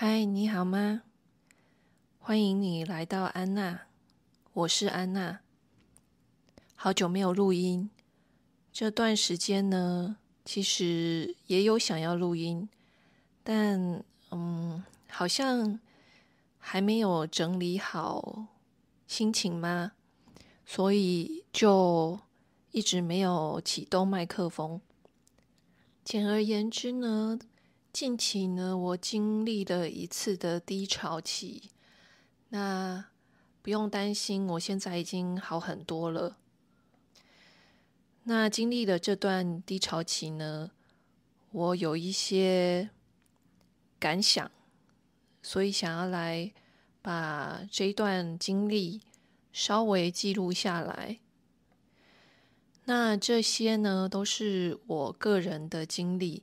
嗨，你好吗？欢迎你来到安娜，我是安娜。好久没有录音，这段时间呢，其实也有想要录音，但嗯，好像还没有整理好心情吗？所以就一直没有启动麦克风。简而言之呢。近期呢，我经历了一次的低潮期。那不用担心，我现在已经好很多了。那经历了这段低潮期呢，我有一些感想，所以想要来把这一段经历稍微记录下来。那这些呢，都是我个人的经历。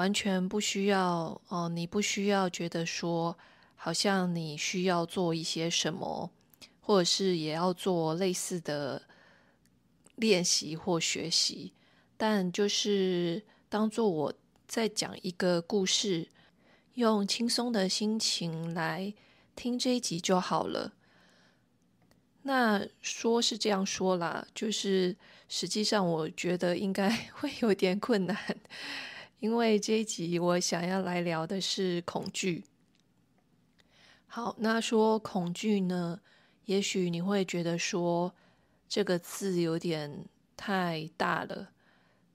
完全不需要哦，你不需要觉得说好像你需要做一些什么，或者是也要做类似的练习或学习，但就是当做我在讲一个故事，用轻松的心情来听这一集就好了。那说是这样说啦，就是实际上我觉得应该 会有点困难。因为这一集我想要来聊的是恐惧。好，那说恐惧呢？也许你会觉得说这个字有点太大了。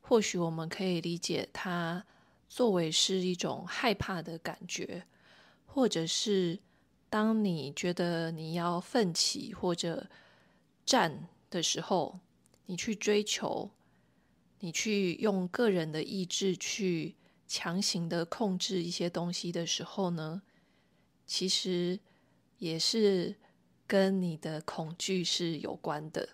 或许我们可以理解它作为是一种害怕的感觉，或者是当你觉得你要奋起或者战的时候，你去追求。你去用个人的意志去强行的控制一些东西的时候呢，其实也是跟你的恐惧是有关的。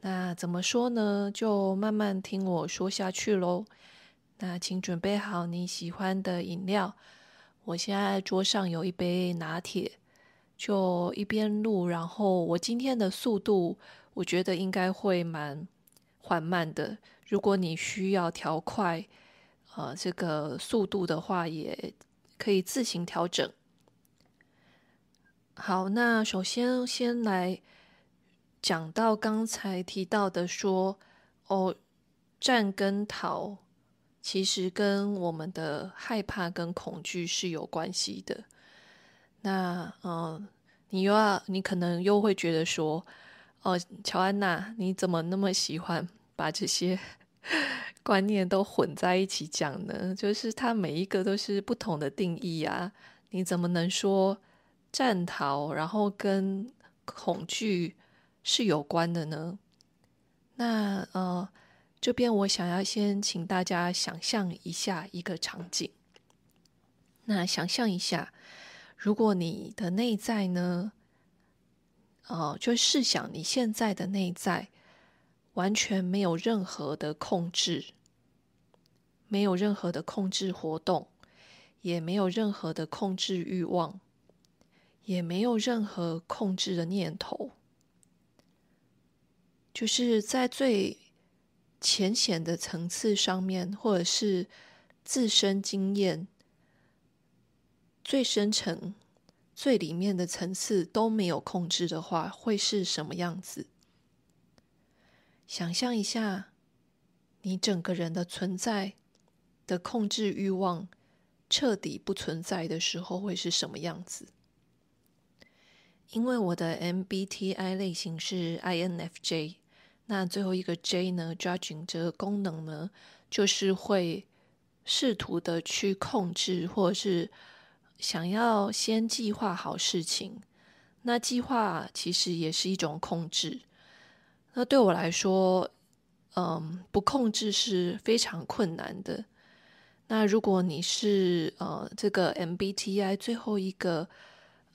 那怎么说呢？就慢慢听我说下去喽。那请准备好你喜欢的饮料，我现在桌上有一杯拿铁，就一边录。然后我今天的速度，我觉得应该会蛮。缓慢的，如果你需要调快，呃，这个速度的话，也可以自行调整。好，那首先先来讲到刚才提到的，说哦，战跟逃，其实跟我们的害怕跟恐惧是有关系的。那，嗯，你又要，你可能又会觉得说。哦，乔安娜，你怎么那么喜欢把这些 观念都混在一起讲呢？就是它每一个都是不同的定义啊！你怎么能说战逃然后跟恐惧是有关的呢？那呃，这边我想要先请大家想象一下一个场景。那想象一下，如果你的内在呢？哦，就试想你现在的内在完全没有任何的控制，没有任何的控制活动，也没有任何的控制欲望，也没有任何控制的念头，就是在最浅显的层次上面，或者是自身经验最深层。最里面的层次都没有控制的话，会是什么样子？想象一下，你整个人的存在的控制欲望彻底不存在的时候，会是什么样子？因为我的 MBTI 类型是 INFJ，那最后一个 J 呢？Judging 这个功能呢，就是会试图的去控制，或者是。想要先计划好事情，那计划其实也是一种控制。那对我来说，嗯，不控制是非常困难的。那如果你是呃这个 MBTI 最后一个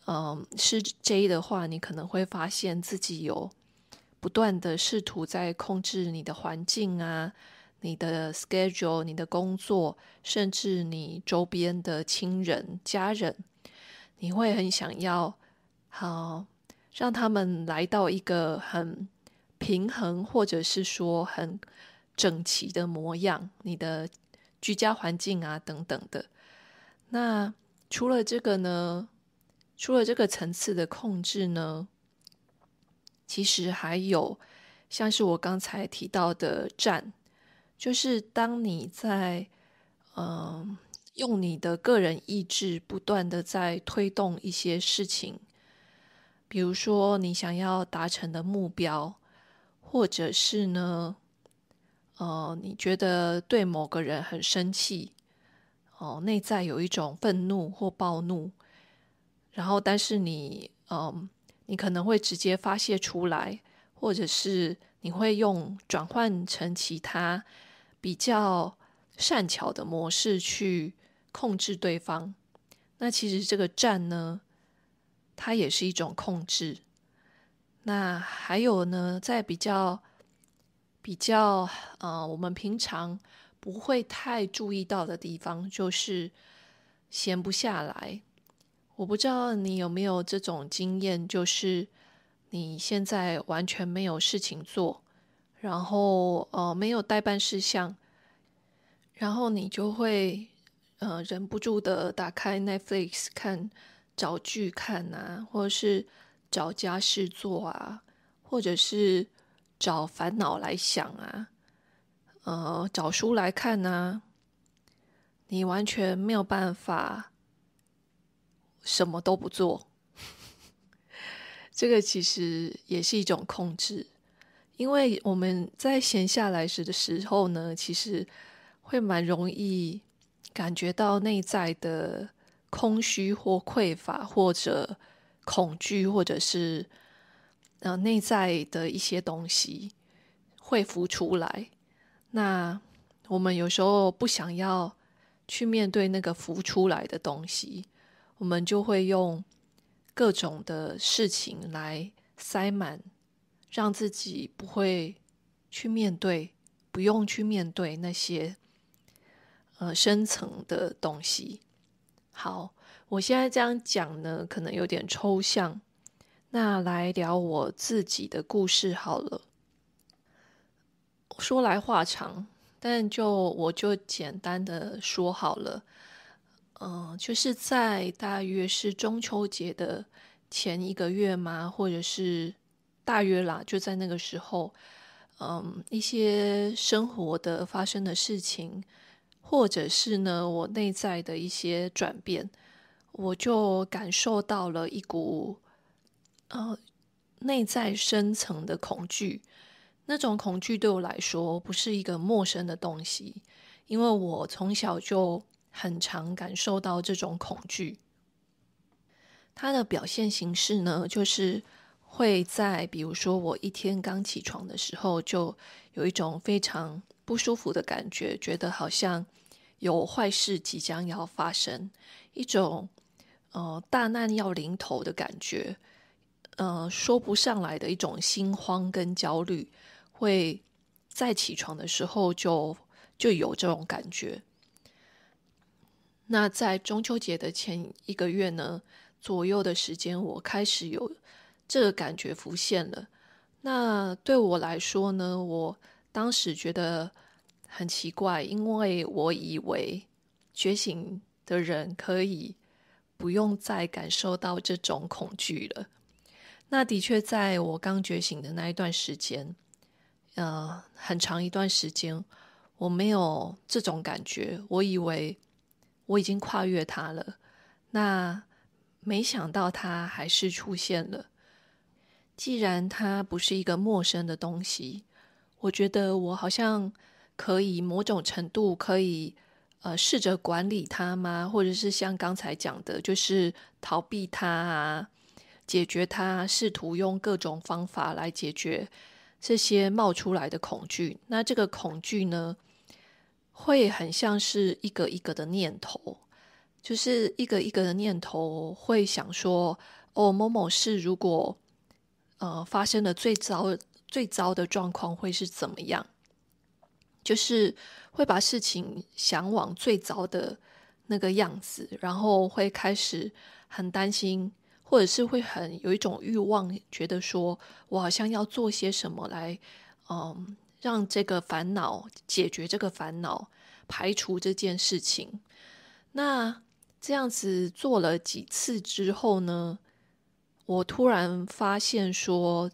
嗯是 J 的话，你可能会发现自己有不断的试图在控制你的环境啊。你的 schedule、你的工作，甚至你周边的亲人、家人，你会很想要好让他们来到一个很平衡，或者是说很整齐的模样。你的居家环境啊，等等的。那除了这个呢？除了这个层次的控制呢？其实还有像是我刚才提到的站。就是当你在，嗯，用你的个人意志不断的在推动一些事情，比如说你想要达成的目标，或者是呢，呃，你觉得对某个人很生气，哦，内在有一种愤怒或暴怒，然后但是你，嗯，你可能会直接发泄出来，或者是你会用转换成其他。比较善巧的模式去控制对方，那其实这个战呢，它也是一种控制。那还有呢，在比较比较啊，我们平常不会太注意到的地方，就是闲不下来。我不知道你有没有这种经验，就是你现在完全没有事情做。然后，呃，没有代办事项，然后你就会，呃，忍不住的打开 Netflix 看，找剧看啊，或者是找家事做啊，或者是找烦恼来想啊，呃，找书来看啊，你完全没有办法什么都不做，这个其实也是一种控制。因为我们在闲下来时的时候呢，其实会蛮容易感觉到内在的空虚或匮乏，或者恐惧，或者是呃内在的一些东西会浮出来。那我们有时候不想要去面对那个浮出来的东西，我们就会用各种的事情来塞满。让自己不会去面对，不用去面对那些呃深层的东西。好，我现在这样讲呢，可能有点抽象。那来聊我自己的故事好了，说来话长，但就我就简单的说好了。嗯，就是在大约是中秋节的前一个月吗？或者是？大约啦，就在那个时候，嗯，一些生活的发生的事情，或者是呢，我内在的一些转变，我就感受到了一股，呃，内在深层的恐惧。那种恐惧对我来说不是一个陌生的东西，因为我从小就很常感受到这种恐惧。它的表现形式呢，就是。会在比如说我一天刚起床的时候，就有一种非常不舒服的感觉，觉得好像有坏事即将要发生，一种呃大难要临头的感觉，呃说不上来的一种心慌跟焦虑，会在起床的时候就就有这种感觉。那在中秋节的前一个月呢左右的时间，我开始有。这个感觉浮现了，那对我来说呢？我当时觉得很奇怪，因为我以为觉醒的人可以不用再感受到这种恐惧了。那的确，在我刚觉醒的那一段时间，呃，很长一段时间我没有这种感觉，我以为我已经跨越它了。那没想到它还是出现了。既然它不是一个陌生的东西，我觉得我好像可以某种程度可以呃试着管理它吗？或者是像刚才讲的，就是逃避它啊，解决它，试图用各种方法来解决这些冒出来的恐惧。那这个恐惧呢，会很像是一个一个的念头，就是一个一个的念头会想说哦，某某事如果……呃，发生的最糟、最糟的状况会是怎么样？就是会把事情想往最糟的那个样子，然后会开始很担心，或者是会很有一种欲望，觉得说我好像要做些什么来，嗯，让这个烦恼解决，这个烦恼排除这件事情。那这样子做了几次之后呢？我突然发现，说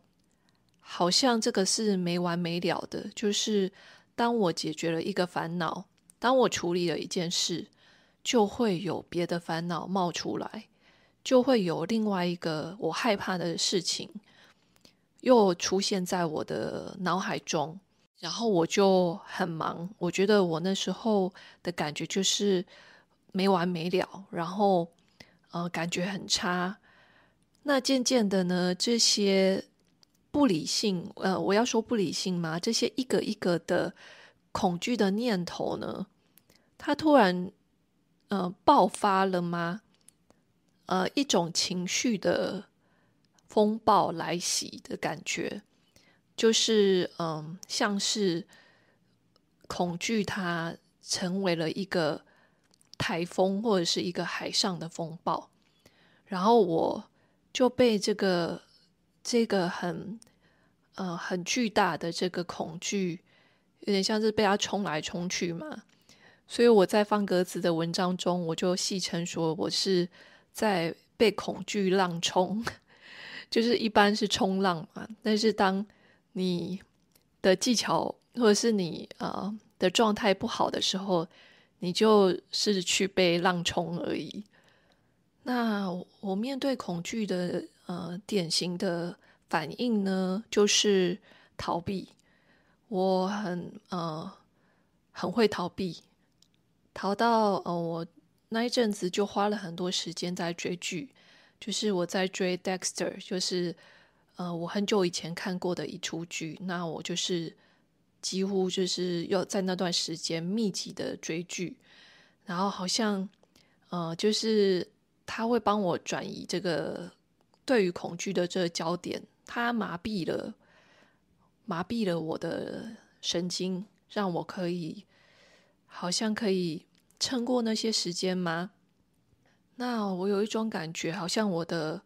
好像这个是没完没了的。就是当我解决了一个烦恼，当我处理了一件事，就会有别的烦恼冒出来，就会有另外一个我害怕的事情又出现在我的脑海中，然后我就很忙。我觉得我那时候的感觉就是没完没了，然后呃，感觉很差。那渐渐的呢，这些不理性，呃，我要说不理性吗？这些一个一个的恐惧的念头呢，它突然，呃，爆发了吗？呃，一种情绪的风暴来袭的感觉，就是嗯，像是恐惧，它成为了一个台风或者是一个海上的风暴，然后我。就被这个这个很呃很巨大的这个恐惧，有点像是被它冲来冲去嘛。所以我在放鸽子的文章中，我就戏称说我是在被恐惧浪冲，就是一般是冲浪嘛。但是当你的技巧或者是你呃的状态不好的时候，你就是去被浪冲而已。那我面对恐惧的呃典型的反应呢，就是逃避。我很呃很会逃避，逃到呃我那一阵子就花了很多时间在追剧，就是我在追《Dexter》，就是呃我很久以前看过的一出剧。那我就是几乎就是要在那段时间密集的追剧，然后好像呃就是。他会帮我转移这个对于恐惧的这个焦点，他麻痹了麻痹了我的神经，让我可以好像可以撑过那些时间吗？那我有一种感觉，好像我的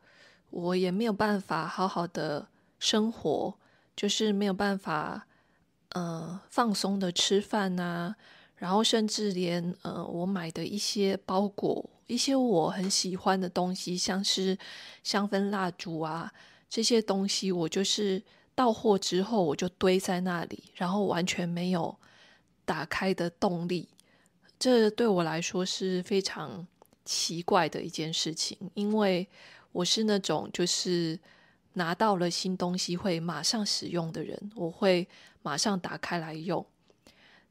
我也没有办法好好的生活，就是没有办法嗯放松的吃饭呐，然后甚至连嗯我买的一些包裹。一些我很喜欢的东西，像是香氛蜡烛啊，这些东西我就是到货之后我就堆在那里，然后完全没有打开的动力。这对我来说是非常奇怪的一件事情，因为我是那种就是拿到了新东西会马上使用的人，我会马上打开来用。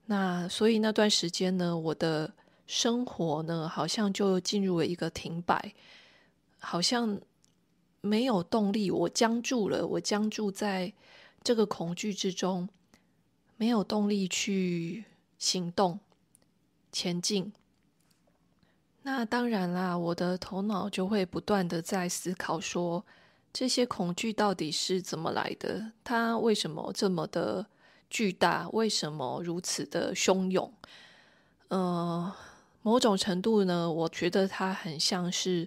那所以那段时间呢，我的。生活呢，好像就进入了一个停摆，好像没有动力，我僵住了，我僵住在这个恐惧之中，没有动力去行动前进。那当然啦，我的头脑就会不断的在思考，说这些恐惧到底是怎么来的？它为什么这么的巨大？为什么如此的汹涌？嗯。某种程度呢，我觉得它很像是，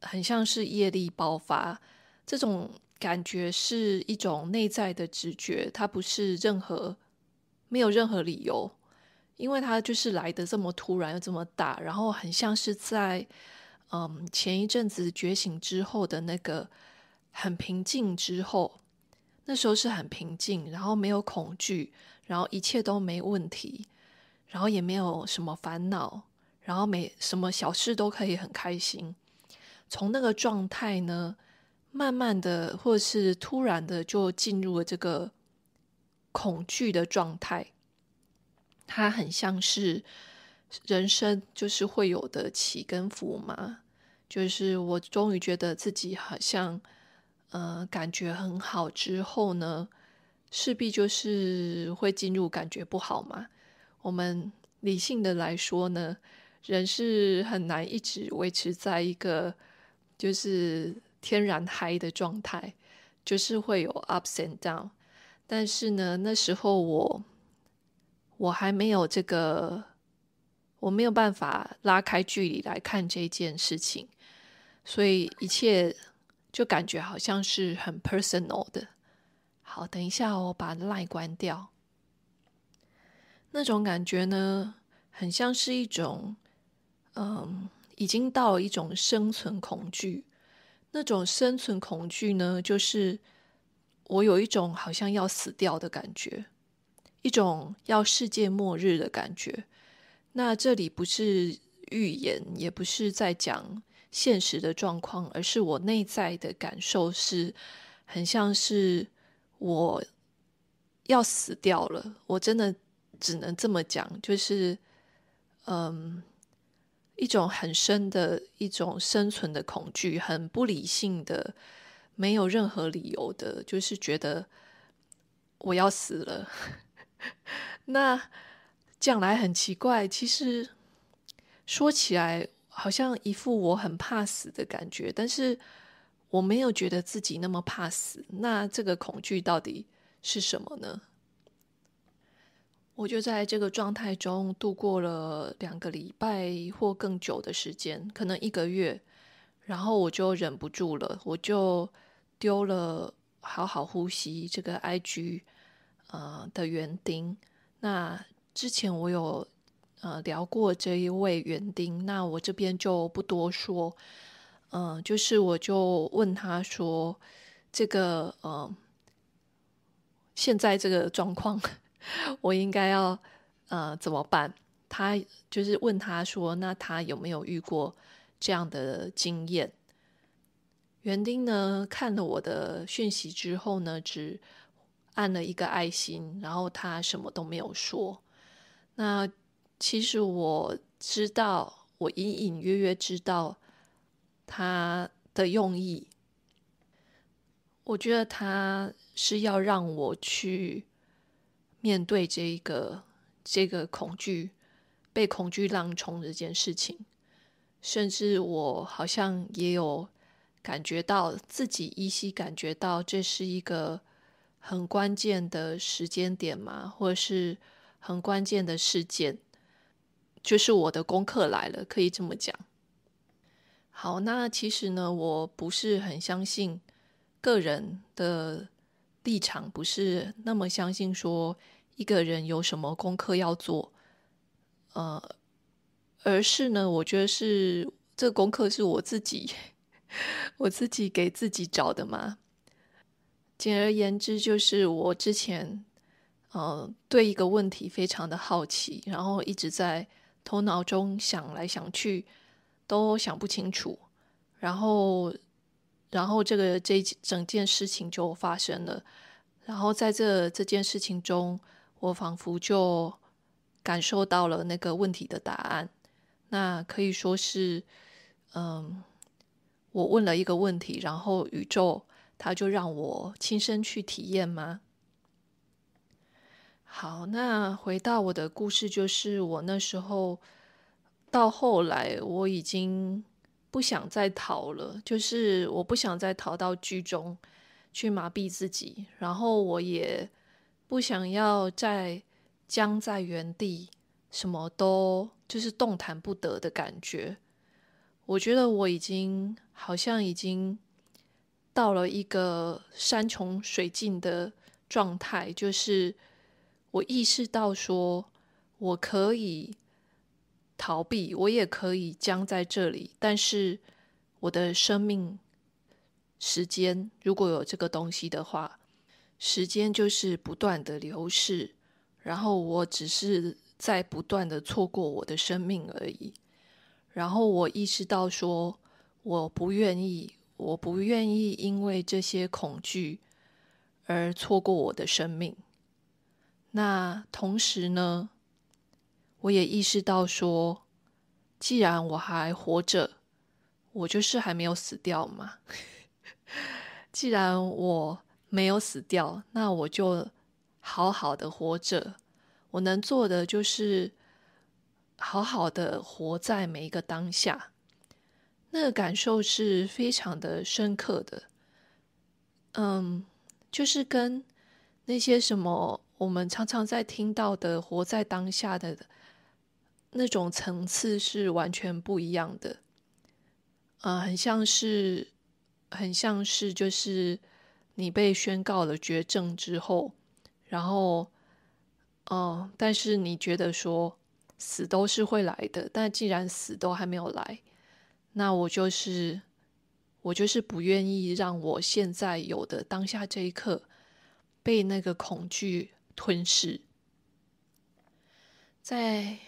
很像是业力爆发。这种感觉是一种内在的直觉，它不是任何没有任何理由，因为它就是来的这么突然又这么大，然后很像是在嗯前一阵子觉醒之后的那个很平静之后，那时候是很平静，然后没有恐惧，然后一切都没问题。然后也没有什么烦恼，然后每什么小事都可以很开心。从那个状态呢，慢慢的或是突然的就进入了这个恐惧的状态。它很像是人生就是会有的起跟伏嘛，就是我终于觉得自己好像，呃，感觉很好之后呢，势必就是会进入感觉不好嘛。我们理性的来说呢，人是很难一直维持在一个就是天然嗨的状态，就是会有 ups and down。但是呢，那时候我我还没有这个，我没有办法拉开距离来看这件事情，所以一切就感觉好像是很 personal 的。好，等一下我把 line 关掉。那种感觉呢，很像是一种，嗯，已经到一种生存恐惧。那种生存恐惧呢，就是我有一种好像要死掉的感觉，一种要世界末日的感觉。那这里不是预言，也不是在讲现实的状况，而是我内在的感受，是很像是我要死掉了，我真的。只能这么讲，就是，嗯，一种很深的一种生存的恐惧，很不理性的，没有任何理由的，就是觉得我要死了。那讲来很奇怪，其实说起来好像一副我很怕死的感觉，但是我没有觉得自己那么怕死。那这个恐惧到底是什么呢？我就在这个状态中度过了两个礼拜或更久的时间，可能一个月，然后我就忍不住了，我就丢了好好呼吸这个 IG 啊的园丁。那之前我有呃聊过这一位园丁，那我这边就不多说。嗯，就是我就问他说，这个呃，现在这个状况。我应该要呃怎么办？他就是问他说：“那他有没有遇过这样的经验？”园丁呢看了我的讯息之后呢，只按了一个爱心，然后他什么都没有说。那其实我知道，我隐隐约约知道他的用意。我觉得他是要让我去。面对这一个这个恐惧被恐惧浪冲这件事情，甚至我好像也有感觉到自己依稀感觉到这是一个很关键的时间点嘛，或是很关键的事件，就是我的功课来了，可以这么讲。好，那其实呢，我不是很相信个人的。立场不是那么相信说一个人有什么功课要做，呃，而是呢，我觉得是这功课是我自己，我自己给自己找的嘛。简而言之，就是我之前，呃，对一个问题非常的好奇，然后一直在头脑中想来想去，都想不清楚，然后。然后这个这整件事情就发生了，然后在这这件事情中，我仿佛就感受到了那个问题的答案。那可以说是，嗯，我问了一个问题，然后宇宙它就让我亲身去体验吗？好，那回到我的故事，就是我那时候到后来，我已经。不想再逃了，就是我不想再逃到剧中去麻痹自己，然后我也不想要再僵在原地，什么都就是动弹不得的感觉。我觉得我已经好像已经到了一个山穷水尽的状态，就是我意识到说我可以。逃避，我也可以僵在这里。但是我的生命时间，如果有这个东西的话，时间就是不断的流逝，然后我只是在不断的错过我的生命而已。然后我意识到说，我不愿意，我不愿意因为这些恐惧而错过我的生命。那同时呢？我也意识到说，既然我还活着，我就是还没有死掉嘛。既然我没有死掉，那我就好好的活着。我能做的就是好好的活在每一个当下。那个感受是非常的深刻的。嗯，就是跟那些什么我们常常在听到的“活在当下”的。那种层次是完全不一样的，啊，很像是，很像是，就是你被宣告了绝症之后，然后，嗯，但是你觉得说死都是会来的，但既然死都还没有来，那我就是，我就是不愿意让我现在有的当下这一刻被那个恐惧吞噬，在。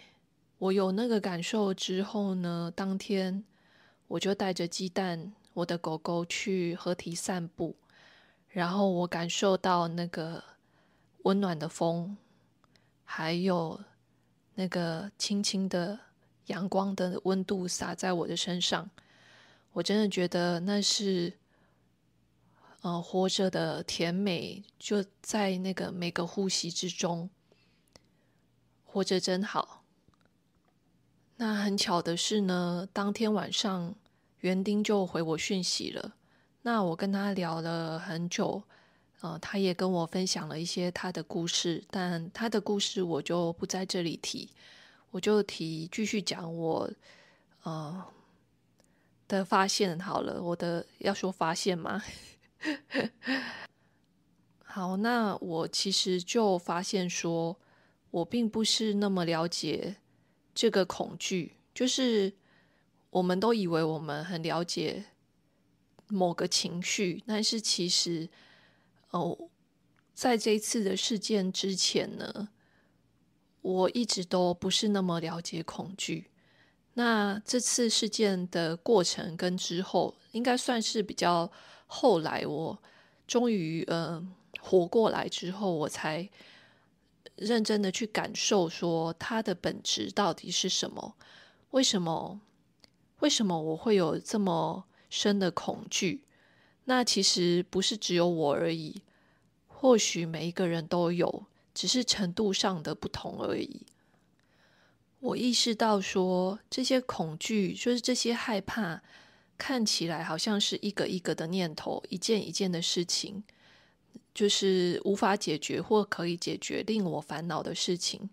我有那个感受之后呢，当天我就带着鸡蛋，我的狗狗去河堤散步，然后我感受到那个温暖的风，还有那个轻轻的阳光的温度洒在我的身上，我真的觉得那是，嗯，活着的甜美就在那个每个呼吸之中，活着真好。那很巧的是呢，当天晚上园丁就回我讯息了。那我跟他聊了很久，呃，他也跟我分享了一些他的故事，但他的故事我就不在这里提，我就提继续讲我，呃。的发现好了。我的要说发现吗？好，那我其实就发现说，我并不是那么了解。这个恐惧，就是我们都以为我们很了解某个情绪，但是其实，哦，在这一次的事件之前呢，我一直都不是那么了解恐惧。那这次事件的过程跟之后，应该算是比较后来，我终于嗯活过来之后，我才。认真的去感受，说它的本质到底是什么？为什么？为什么我会有这么深的恐惧？那其实不是只有我而已，或许每一个人都有，只是程度上的不同而已。我意识到，说这些恐惧，就是这些害怕，看起来好像是一个一个的念头，一件一件的事情。就是无法解决或可以解决令我烦恼的事情，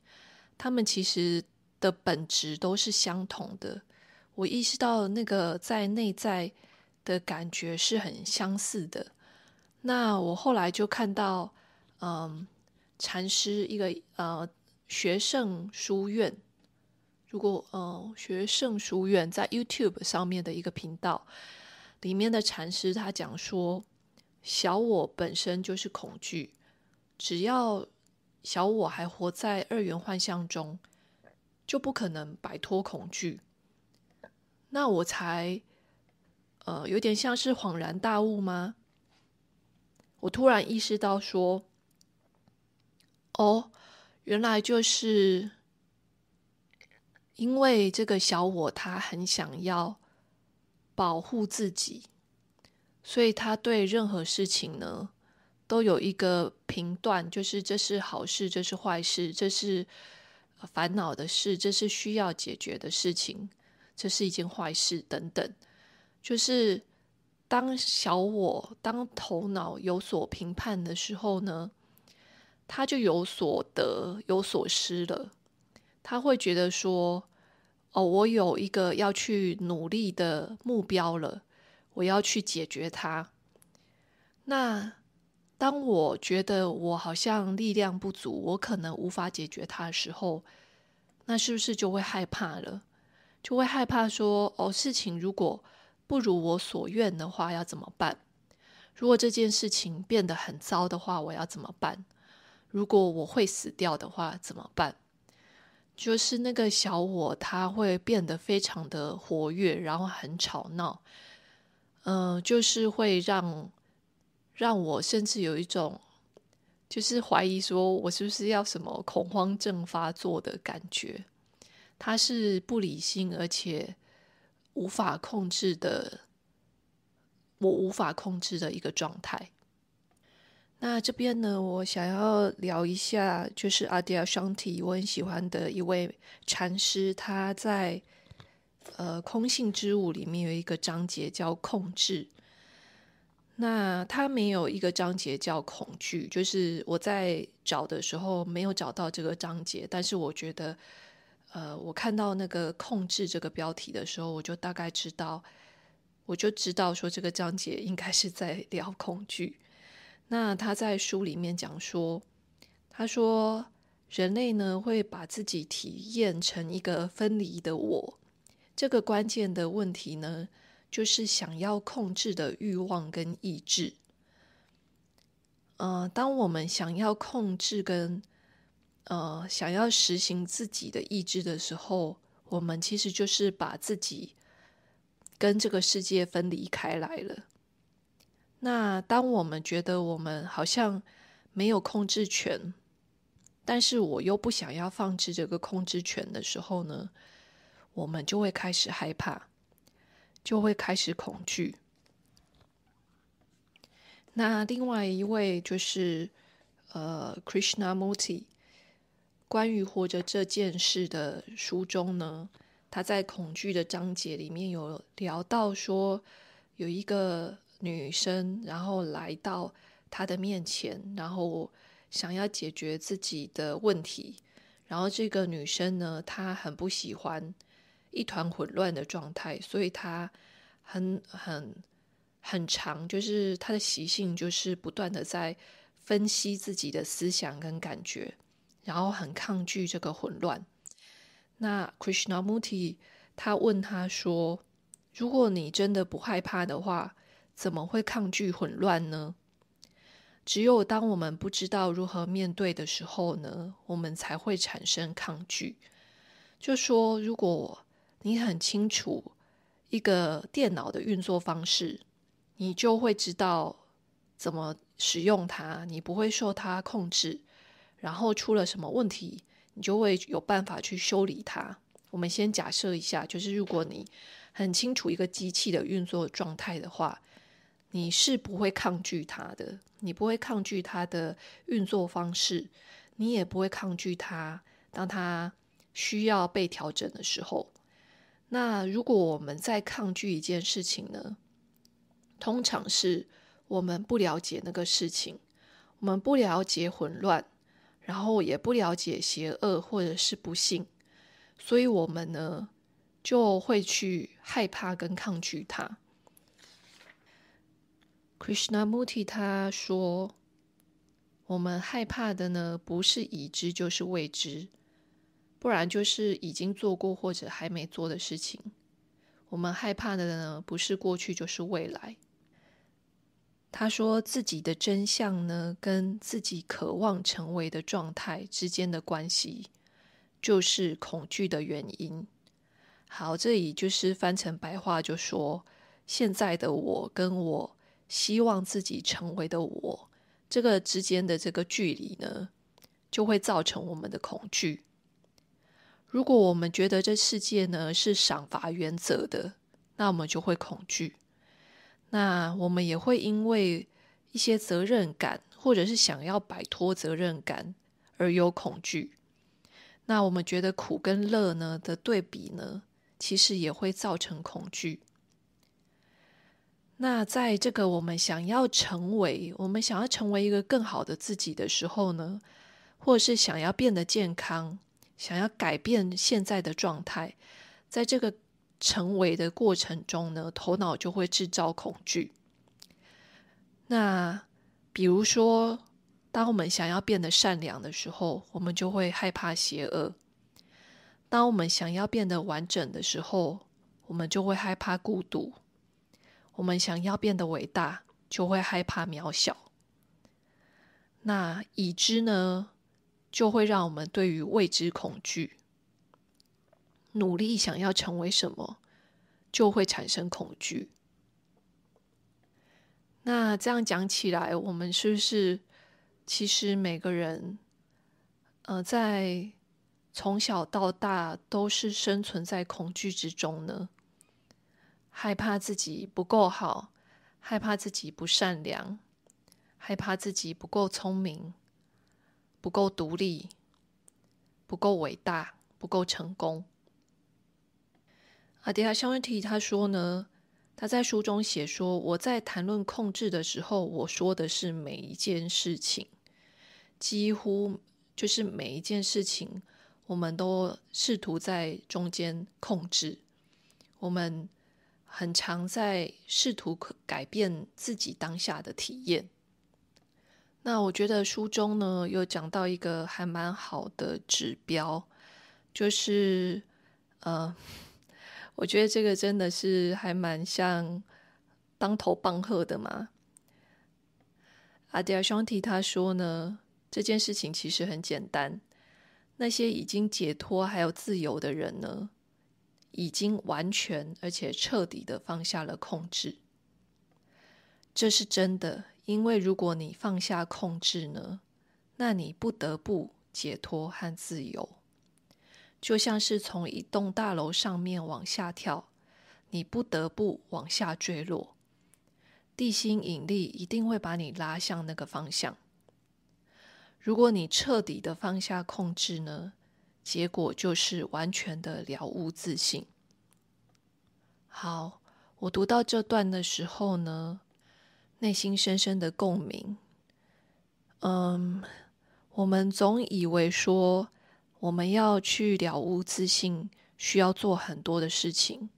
他们其实的本质都是相同的。我意识到那个在内在的感觉是很相似的。那我后来就看到，嗯，禅师一个呃学圣书院，如果呃学圣书院在 YouTube 上面的一个频道里面的禅师，他讲说。小我本身就是恐惧，只要小我还活在二元幻象中，就不可能摆脱恐惧。那我才呃有点像是恍然大悟吗？我突然意识到说，哦，原来就是因为这个小我，他很想要保护自己。所以他对任何事情呢，都有一个评断，就是这是好事，这是坏事，这是烦恼的事，这是需要解决的事情，这是一件坏事等等。就是当小我、当头脑有所评判的时候呢，他就有所得、有所失了。他会觉得说：“哦，我有一个要去努力的目标了。”我要去解决它。那当我觉得我好像力量不足，我可能无法解决它的时候，那是不是就会害怕了？就会害怕说：“哦，事情如果不如我所愿的话，要怎么办？如果这件事情变得很糟的话，我要怎么办？如果我会死掉的话，怎么办？”就是那个小我，他会变得非常的活跃，然后很吵闹。嗯，就是会让让我甚至有一种，就是怀疑说我是不是要什么恐慌症发作的感觉，它是不理性而且无法控制的，我无法控制的一个状态。那这边呢，我想要聊一下，就是阿迪亚双体，我很喜欢的一位禅师，他在。呃，《空性之物》里面有一个章节叫“控制”，那它没有一个章节叫“恐惧”。就是我在找的时候没有找到这个章节，但是我觉得，呃，我看到那个“控制”这个标题的时候，我就大概知道，我就知道说这个章节应该是在聊恐惧。那他在书里面讲说，他说人类呢会把自己体验成一个分离的我。这个关键的问题呢，就是想要控制的欲望跟意志。嗯，当我们想要控制跟呃想要实行自己的意志的时候，我们其实就是把自己跟这个世界分离开来了。那当我们觉得我们好像没有控制权，但是我又不想要放弃这个控制权的时候呢？我们就会开始害怕，就会开始恐惧。那另外一位就是呃，Krishna Murti 关于活着这件事的书中呢，他在恐惧的章节里面有聊到说，有一个女生然后来到他的面前，然后想要解决自己的问题。然后这个女生呢，她很不喜欢。一团混乱的状态，所以他很很很长，就是他的习性就是不断的在分析自己的思想跟感觉，然后很抗拒这个混乱。那 Krishnamurti 他问他说：“如果你真的不害怕的话，怎么会抗拒混乱呢？只有当我们不知道如何面对的时候呢，我们才会产生抗拒。”就说如果。你很清楚一个电脑的运作方式，你就会知道怎么使用它。你不会受它控制，然后出了什么问题，你就会有办法去修理它。我们先假设一下，就是如果你很清楚一个机器的运作状态的话，你是不会抗拒它的，你不会抗拒它的运作方式，你也不会抗拒它。当它需要被调整的时候。那如果我们在抗拒一件事情呢？通常是我们不了解那个事情，我们不了解混乱，然后也不了解邪恶或者是不幸，所以我们呢就会去害怕跟抗拒它。Krishna Murti 他说：“我们害怕的呢，不是已知，就是未知。”不然就是已经做过或者还没做的事情。我们害怕的呢，不是过去，就是未来。他说自己的真相呢，跟自己渴望成为的状态之间的关系，就是恐惧的原因。好，这里就是翻成白话，就说现在的我跟我希望自己成为的我，这个之间的这个距离呢，就会造成我们的恐惧。如果我们觉得这世界呢是赏罚原则的，那我们就会恐惧。那我们也会因为一些责任感，或者是想要摆脱责任感而有恐惧。那我们觉得苦跟乐呢的对比呢，其实也会造成恐惧。那在这个我们想要成为，我们想要成为一个更好的自己的时候呢，或是想要变得健康。想要改变现在的状态，在这个成为的过程中呢，头脑就会制造恐惧。那比如说，当我们想要变得善良的时候，我们就会害怕邪恶；当我们想要变得完整的时候，我们就会害怕孤独；我们想要变得伟大，就会害怕渺小。那已知呢？就会让我们对于未知恐惧，努力想要成为什么，就会产生恐惧。那这样讲起来，我们是不是其实每个人，呃，在从小到大都是生存在恐惧之中呢？害怕自己不够好，害怕自己不善良，害怕自己不够聪明。不够独立，不够伟大，不够成功。阿迪亚肖恩提他说呢，他在书中写说：“我在谈论控制的时候，我说的是每一件事情，几乎就是每一件事情，我们都试图在中间控制。我们很常在试图改变自己当下的体验。”那我觉得书中呢，又讲到一个还蛮好的指标，就是，呃，我觉得这个真的是还蛮像当头棒喝的嘛。阿迪亚兄弟他说呢，这件事情其实很简单，那些已经解脱还有自由的人呢，已经完全而且彻底的放下了控制，这是真的。因为如果你放下控制呢，那你不得不解脱和自由，就像是从一栋大楼上面往下跳，你不得不往下坠落，地心引力一定会把你拉向那个方向。如果你彻底的放下控制呢，结果就是完全的了悟自信。好，我读到这段的时候呢。内心深深的共鸣。嗯，我们总以为说我们要去了悟自信，需要做很多的事情，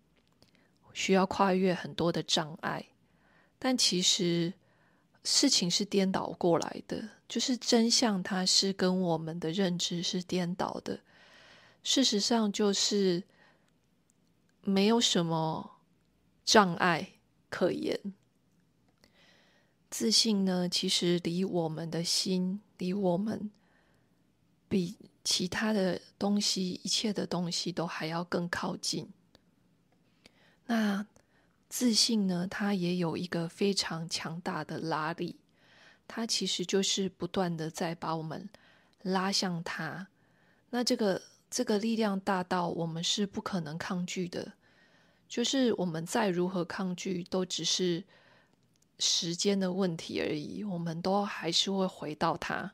需要跨越很多的障碍。但其实事情是颠倒过来的，就是真相，它是跟我们的认知是颠倒的。事实上，就是没有什么障碍可言。自信呢，其实离我们的心，离我们比其他的东西、一切的东西都还要更靠近。那自信呢，它也有一个非常强大的拉力，它其实就是不断的在把我们拉向它。那这个这个力量大到我们是不可能抗拒的，就是我们再如何抗拒，都只是。时间的问题而已，我们都还是会回到它。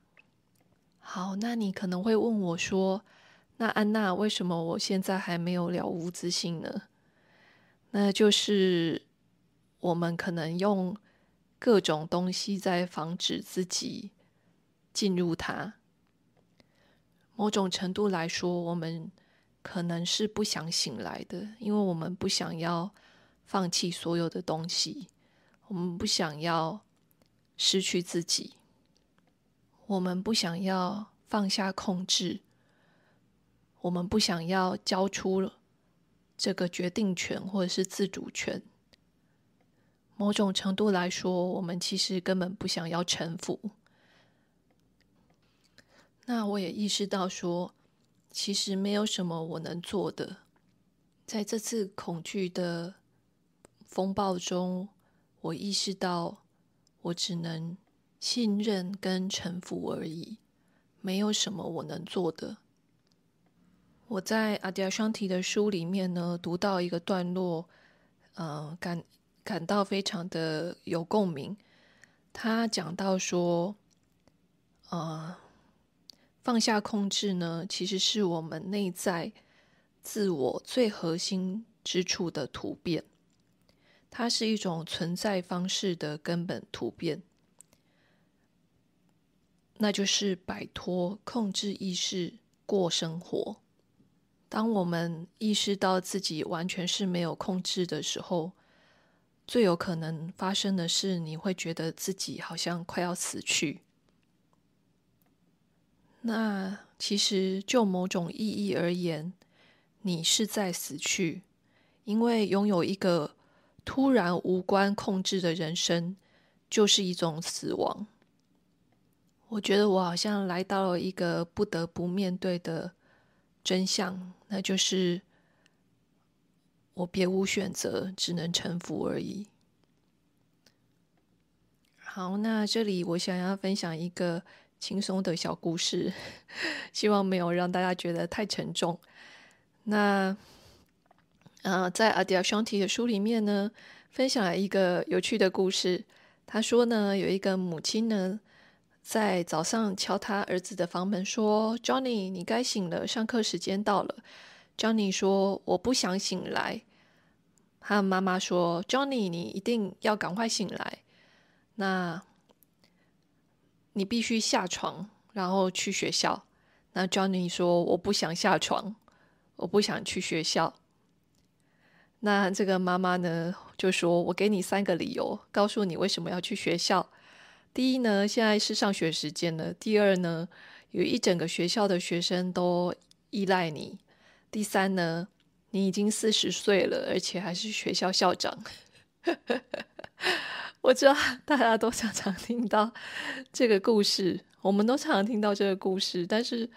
好，那你可能会问我说：“那安娜，为什么我现在还没有了无自信呢？”那就是我们可能用各种东西在防止自己进入它。某种程度来说，我们可能是不想醒来的，因为我们不想要放弃所有的东西。我们不想要失去自己，我们不想要放下控制，我们不想要交出这个决定权或者是自主权。某种程度来说，我们其实根本不想要臣服。那我也意识到，说其实没有什么我能做的，在这次恐惧的风暴中。我意识到，我只能信任跟臣服而已，没有什么我能做的。我在阿迪亚双提的书里面呢，读到一个段落，呃，感感到非常的有共鸣。他讲到说，呃，放下控制呢，其实是我们内在自我最核心之处的突变。它是一种存在方式的根本突变，那就是摆脱控制意识过生活。当我们意识到自己完全是没有控制的时候，最有可能发生的是，你会觉得自己好像快要死去。那其实，就某种意义而言，你是在死去，因为拥有一个。突然无关控制的人生，就是一种死亡。我觉得我好像来到了一个不得不面对的真相，那就是我别无选择，只能臣服而已。好，那这里我想要分享一个轻松的小故事，希望没有让大家觉得太沉重。那。嗯，在阿迪亚兄弟的书里面呢，分享了一个有趣的故事。他说呢，有一个母亲呢，在早上敲他儿子的房门，说：“Johnny，你该醒了，上课时间到了。” Johnny 说：“我不想醒来。”他妈妈说：“Johnny，你一定要赶快醒来。那你必须下床，然后去学校。”那 Johnny 说：“我不想下床，我不想去学校。”那这个妈妈呢，就说：“我给你三个理由，告诉你为什么要去学校。第一呢，现在是上学时间了；第二呢，有一整个学校的学生都依赖你；第三呢，你已经四十岁了，而且还是学校校长。”我知道大家都常常听到这个故事，我们都常常听到这个故事，但是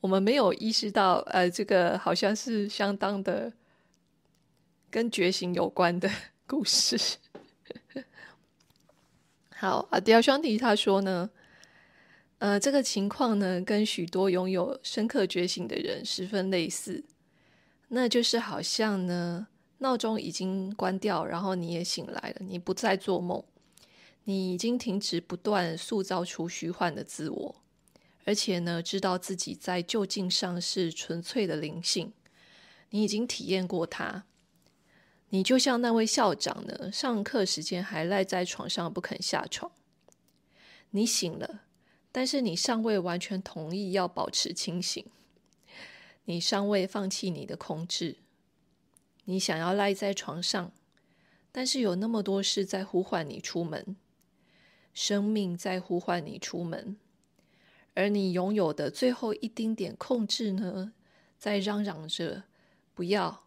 我们没有意识到，呃，这个好像是相当的。跟觉醒有关的 故事。好，阿迪亚兄弟他说呢，呃，这个情况呢，跟许多拥有深刻觉醒的人十分类似，那就是好像呢，闹钟已经关掉，然后你也醒来了，你不再做梦，你已经停止不断塑造出虚幻的自我，而且呢，知道自己在究竟上是纯粹的灵性，你已经体验过它。你就像那位校长呢，上课时间还赖在床上不肯下床。你醒了，但是你尚未完全同意要保持清醒，你尚未放弃你的控制。你想要赖在床上，但是有那么多事在呼唤你出门，生命在呼唤你出门，而你拥有的最后一丁点控制呢，在嚷嚷着不要。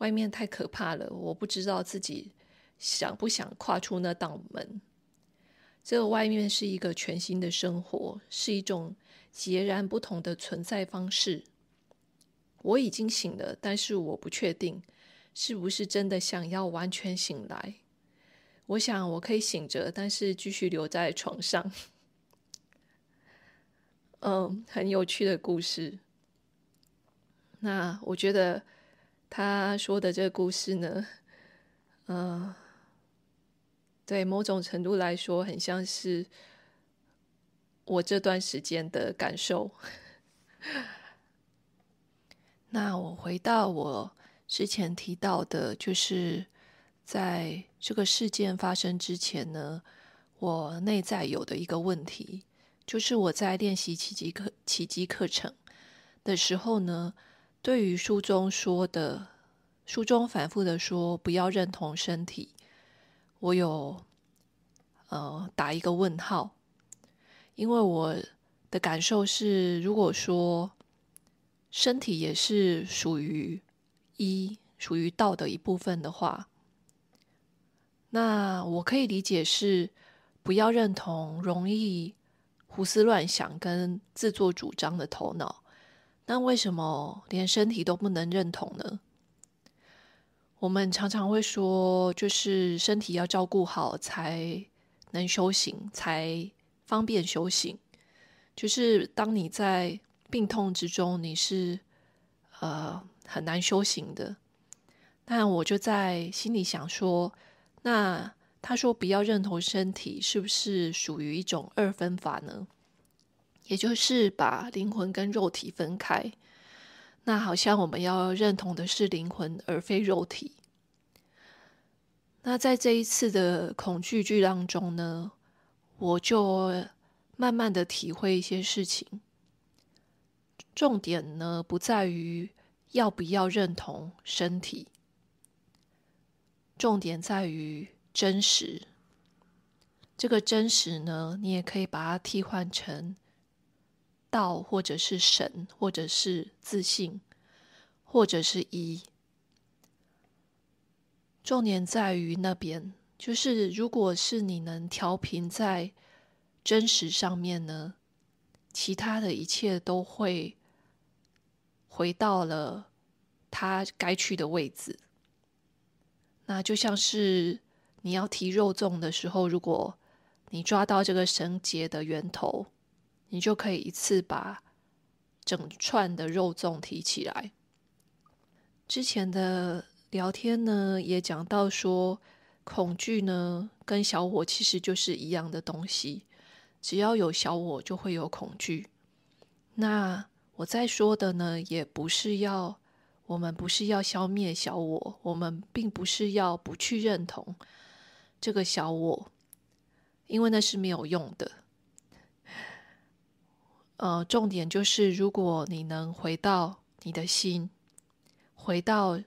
外面太可怕了，我不知道自己想不想跨出那道门。这个外面是一个全新的生活，是一种截然不同的存在方式。我已经醒了，但是我不确定是不是真的想要完全醒来。我想我可以醒着，但是继续留在床上。嗯，很有趣的故事。那我觉得。他说的这个故事呢，嗯，对某种程度来说，很像是我这段时间的感受。那我回到我之前提到的，就是在这个事件发生之前呢，我内在有的一个问题，就是我在练习奇迹课、奇迹课程的时候呢。对于书中说的，书中反复的说不要认同身体，我有呃打一个问号，因为我的感受是，如果说身体也是属于一、属于道的一部分的话，那我可以理解是不要认同容易胡思乱想跟自作主张的头脑。那为什么连身体都不能认同呢？我们常常会说，就是身体要照顾好，才能修行，才方便修行。就是当你在病痛之中，你是呃很难修行的。那我就在心里想说，那他说不要认同身体，是不是属于一种二分法呢？也就是把灵魂跟肉体分开，那好像我们要认同的是灵魂而非肉体。那在这一次的恐惧剧当中呢，我就慢慢的体会一些事情。重点呢不在于要不要认同身体，重点在于真实。这个真实呢，你也可以把它替换成。道，或者是神，或者是自信，或者是一，重点在于那边。就是，如果是你能调频在真实上面呢，其他的一切都会回到了他该去的位置。那就像是你要提肉粽的时候，如果你抓到这个绳结的源头。你就可以一次把整串的肉粽提起来。之前的聊天呢，也讲到说，恐惧呢跟小我其实就是一样的东西，只要有小我，就会有恐惧。那我在说的呢，也不是要我们不是要消灭小我，我们并不是要不去认同这个小我，因为那是没有用的。呃，重点就是，如果你能回到你的心，回到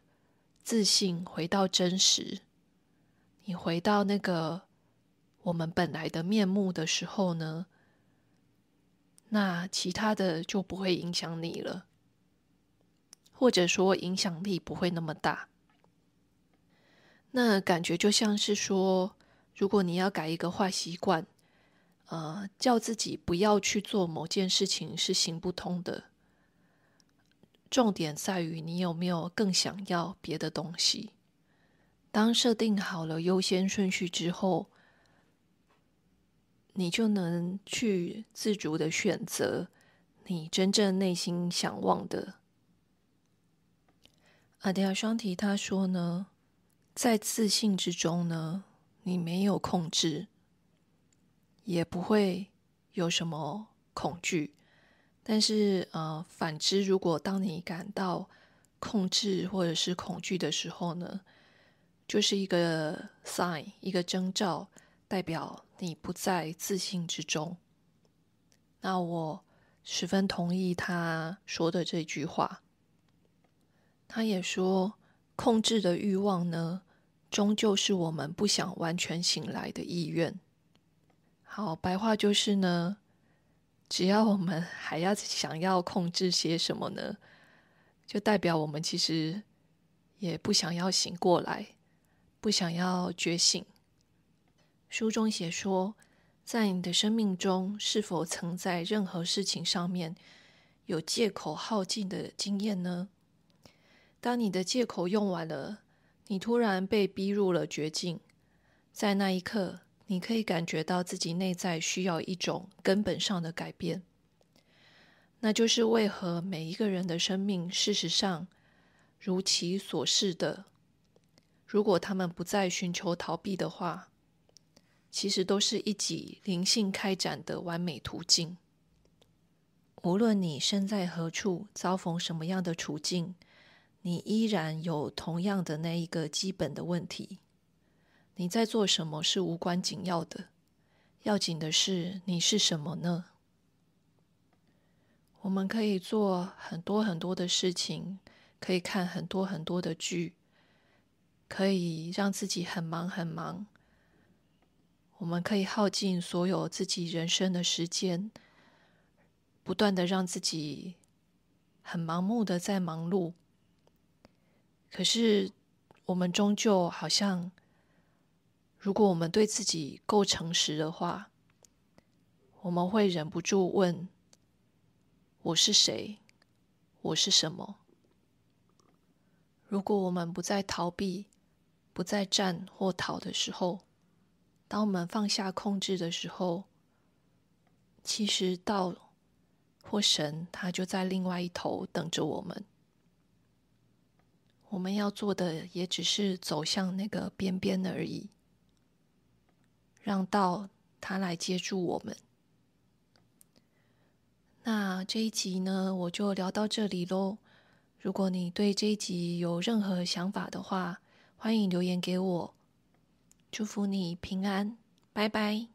自信，回到真实，你回到那个我们本来的面目的时候呢，那其他的就不会影响你了，或者说影响力不会那么大。那感觉就像是说，如果你要改一个坏习惯。呃，叫自己不要去做某件事情是行不通的。重点在于你有没有更想要别的东西。当设定好了优先顺序之后，你就能去自主的选择你真正内心想望的。阿迪亚双提他说呢，在自信之中呢，你没有控制。也不会有什么恐惧，但是呃，反之，如果当你感到控制或者是恐惧的时候呢，就是一个 sign，一个征兆，代表你不在自信之中。那我十分同意他说的这句话。他也说，控制的欲望呢，终究是我们不想完全醒来的意愿。好，白话就是呢，只要我们还要想要控制些什么呢，就代表我们其实也不想要醒过来，不想要觉醒。书中写说，在你的生命中，是否曾在任何事情上面有借口耗尽的经验呢？当你的借口用完了，你突然被逼入了绝境，在那一刻。你可以感觉到自己内在需要一种根本上的改变，那就是为何每一个人的生命事实上如其所示的，如果他们不再寻求逃避的话，其实都是一己灵性开展的完美途径。无论你身在何处，遭逢什么样的处境，你依然有同样的那一个基本的问题。你在做什么是无关紧要的，要紧的是你是什么呢？我们可以做很多很多的事情，可以看很多很多的剧，可以让自己很忙很忙。我们可以耗尽所有自己人生的时间，不断的让自己很盲目的在忙碌。可是我们终究好像。如果我们对自己够诚实的话，我们会忍不住问：“我是谁？我是什么？”如果我们不再逃避，不再战或逃的时候，当我们放下控制的时候，其实道或神他就在另外一头等着我们。我们要做的也只是走向那个边边而已。让道他来接住我们。那这一集呢，我就聊到这里喽。如果你对这一集有任何想法的话，欢迎留言给我。祝福你平安，拜拜。